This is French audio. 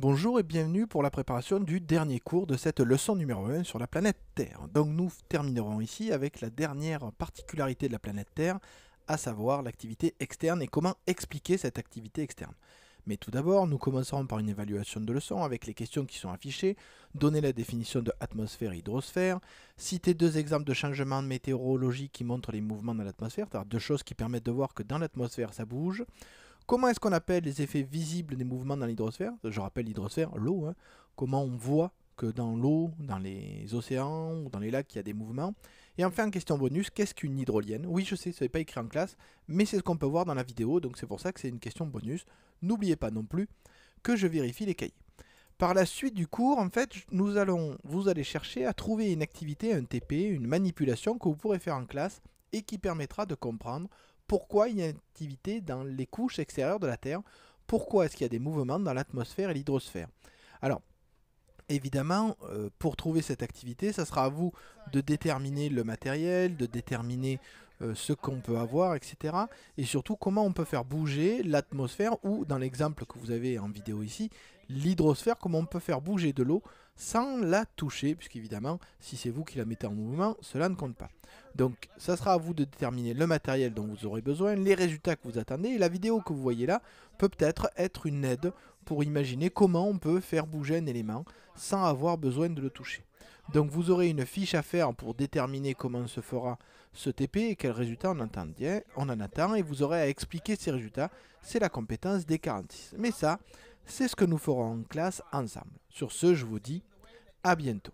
Bonjour et bienvenue pour la préparation du dernier cours de cette leçon numéro 1 sur la planète Terre. Donc nous terminerons ici avec la dernière particularité de la planète Terre, à savoir l'activité externe et comment expliquer cette activité externe. Mais tout d'abord, nous commencerons par une évaluation de leçon avec les questions qui sont affichées, donner la définition de atmosphère et hydrosphère, citer deux exemples de changements météorologiques qui montrent les mouvements dans l'atmosphère, c'est-à-dire deux choses qui permettent de voir que dans l'atmosphère ça bouge, Comment est-ce qu'on appelle les effets visibles des mouvements dans l'hydrosphère Je rappelle l'hydrosphère, l'eau. Hein. Comment on voit que dans l'eau, dans les océans ou dans les lacs, il y a des mouvements. Et enfin, question bonus, qu'est-ce qu'une hydrolienne Oui, je sais, ce n'est pas écrit en classe, mais c'est ce qu'on peut voir dans la vidéo, donc c'est pour ça que c'est une question bonus. N'oubliez pas non plus que je vérifie les cahiers. Par la suite du cours, en fait, nous allons, vous allez chercher à trouver une activité, un TP, une manipulation que vous pourrez faire en classe et qui permettra de comprendre pourquoi il y a une activité dans les couches extérieures de la Terre, pourquoi est-ce qu'il y a des mouvements dans l'atmosphère et l'hydrosphère. Alors, évidemment, euh, pour trouver cette activité, ça sera à vous de déterminer le matériel, de déterminer euh, ce qu'on peut avoir, etc. Et surtout, comment on peut faire bouger l'atmosphère ou, dans l'exemple que vous avez en vidéo ici, l'hydrosphère, comment on peut faire bouger de l'eau sans la toucher, puisqu'évidemment, si c'est vous qui la mettez en mouvement, cela ne compte pas. Donc, ça sera à vous de déterminer le matériel dont vous aurez besoin, les résultats que vous attendez, et la vidéo que vous voyez là peut peut-être être une aide pour imaginer comment on peut faire bouger un élément sans avoir besoin de le toucher. Donc vous aurez une fiche à faire pour déterminer comment se fera ce TP et quels résultats on, on en attend et vous aurez à expliquer ces résultats. C'est la compétence des 46. Mais ça, c'est ce que nous ferons en classe ensemble. Sur ce, je vous dis à bientôt.